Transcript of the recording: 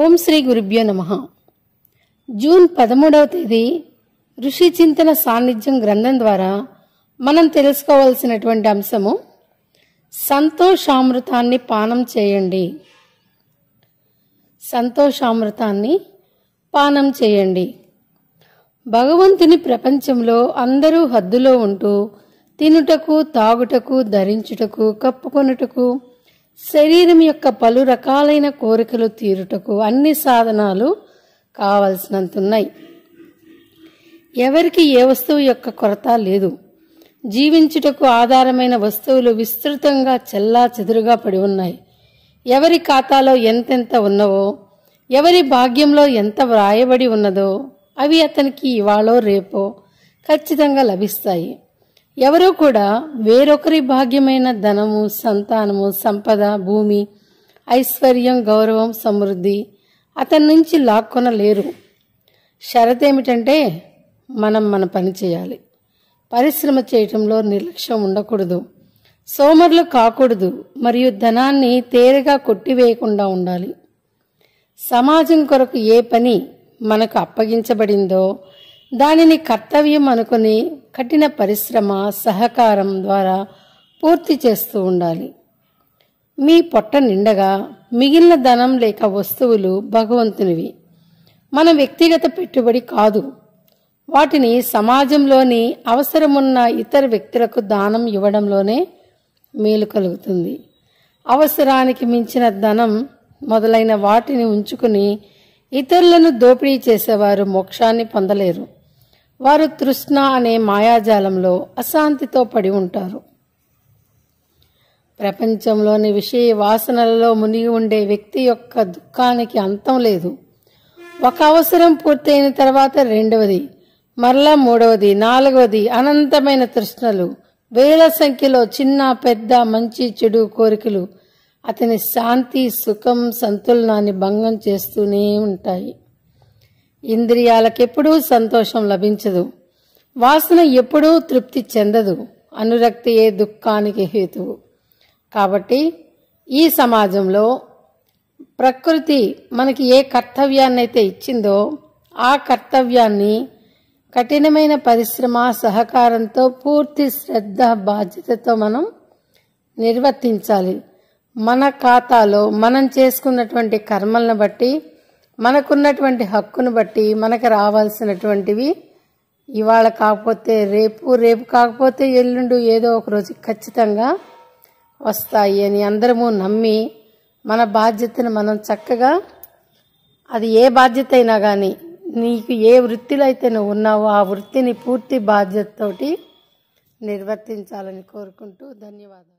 ఓం శ్రీ గురుభ్యో నమ జూన్ పదమూడవ తేదీ ఋషి చింతన సాన్నిధ్యం గ్రంథం ద్వారా మనం తెలుసుకోవాల్సినటువంటి అంశము సంతోషామృతాన్ని పానం చేయండి సంతోషామృతాన్ని పానం చేయండి భగవంతుని ప్రపంచంలో అందరూ హద్దులో ఉంటూ తినుటకు తాగుటకు ధరించుటకు కప్పుకొనుటకు శరీరం యొక్క పలు రకాలైన కోరికలు తీరుటకు అన్ని సాధనాలు కావలసినంతున్నాయి ఎవరికి ఏ వస్తువు యొక్క కొరత లేదు జీవించుటకు ఆధారమైన వస్తువులు విస్తృతంగా చెల్లా చెదురుగా పడి ఉన్నాయి ఎవరి ఖాతాలో ఎంతెంత ఉన్నవో ఎవరి భాగ్యంలో ఎంత వ్రాయబడి ఉన్నదో అవి అతనికి ఇవాళో రేపో ఖచ్చితంగా లభిస్తాయి ఎవరూ కూడా వేరొకరి భాగ్యమైన ధనము సంతానము సంపద భూమి ఐశ్వర్యం గౌరవం సమృద్ధి అతని నుంచి లాక్కొనలేరు షరత్ ఏమిటంటే మనం మన పని చేయాలి పరిశ్రమ చేయటంలో నిర్లక్ష్యం ఉండకూడదు సోమరులు కాకూడదు మరియు ధనాన్ని తేరగా కొట్టివేయకుండా ఉండాలి సమాజం కొరకు ఏ పని మనకు అప్పగించబడిందో దానిని కర్తవ్యం అనుకుని కఠిన పరిశ్రమ సహకారం ద్వారా పూర్తి చేస్తూ ఉండాలి మీ పొట్ట నిండగా మిగిలిన ధనం లేక వస్తువులు భగవంతునివి మన వ్యక్తిగత పెట్టుబడి కాదు వాటిని సమాజంలోని అవసరమున్న ఇతర వ్యక్తులకు దానం ఇవ్వడంలోనే మేలు కలుగుతుంది అవసరానికి మించిన ధనం మొదలైన వాటిని ఉంచుకుని ఇతరులను దోపిడీ చేసేవారు మోక్షాన్ని పొందలేరు వారు తృష్ణ అనే మాయాజాలంలో అశాంతితో పడి ఉంటారు ప్రపంచంలోని విషయ వాసనలలో మునిగి ఉండే వ్యక్తి యొక్క దుఃఖానికి అంతం లేదు ఒక అవసరం పూర్తయిన తర్వాత రెండవది మరలా మూడవది నాలుగవది అనంతమైన తృష్ణలు వేల సంఖ్యలో చిన్న పెద్ద మంచి చెడు కోరికలు అతని శాంతి సుఖం సంతులనాన్ని భంగం చేస్తూనే ఉంటాయి ఇంద్రియాలకెప్పుడూ సంతోషం లభించదు వాసన ఎప్పుడూ తృప్తి చెందదు అనురక్తియే దుఃఖానికి హేతువు కాబట్టి ఈ సమాజంలో ప్రకృతి మనకి ఏ కర్తవ్యాన్ని అయితే ఇచ్చిందో ఆ కర్తవ్యాన్ని కఠినమైన పరిశ్రమ సహకారంతో పూర్తి శ్రద్ధ బాధ్యతతో మనం నిర్వర్తించాలి మన ఖాతాలో మనం చేసుకున్నటువంటి కర్మలను బట్టి మనకున్నటువంటి హక్కును బట్టి మనకు రావాల్సినటువంటివి ఇవాళ కాకపోతే రేపు రేపు కాకపోతే ఎల్లుండు ఏదో ఒక రోజు ఖచ్చితంగా వస్తాయి అని అందరము నమ్మి మన బాధ్యతను మనం చక్కగా అది ఏ బాధ్యత అయినా కానీ నీకు ఏ వృత్తిలో అయితే నువ్వు ఉన్నావో ఆ వృత్తిని పూర్తి బాధ్యతతోటి నిర్వర్తించాలని కోరుకుంటూ ధన్యవాదాలు